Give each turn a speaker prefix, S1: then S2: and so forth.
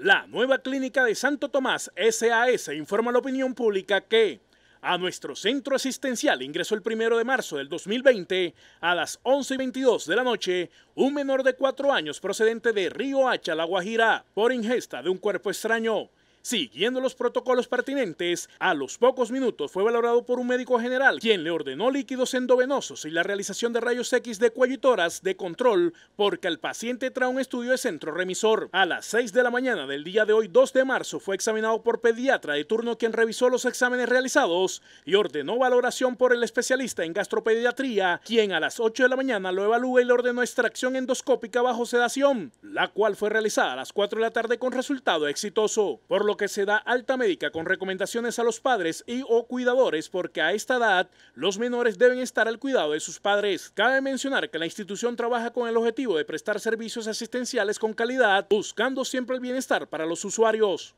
S1: La nueva clínica de Santo Tomás SAS informa a la opinión pública que a nuestro centro asistencial ingresó el primero de marzo del 2020 a las 11 y 22 de la noche un menor de cuatro años procedente de Río Hacha, La Guajira, por ingesta de un cuerpo extraño siguiendo los protocolos pertinentes, a los pocos minutos fue valorado por un médico general, quien le ordenó líquidos endovenosos y la realización de rayos X de cuello toras de control, porque el paciente trae un estudio de centro remisor. A las 6 de la mañana del día de hoy, 2 de marzo, fue examinado por pediatra de turno quien revisó los exámenes realizados y ordenó valoración por el especialista en gastropediatría, quien a las 8 de la mañana lo evalúa y le ordenó extracción endoscópica bajo sedación, la cual fue realizada a las 4 de la tarde con resultado exitoso, por lo que se da alta médica con recomendaciones a los padres y o cuidadores porque a esta edad los menores deben estar al cuidado de sus padres. Cabe mencionar que la institución trabaja con el objetivo de prestar servicios asistenciales con calidad, buscando siempre el bienestar para los usuarios.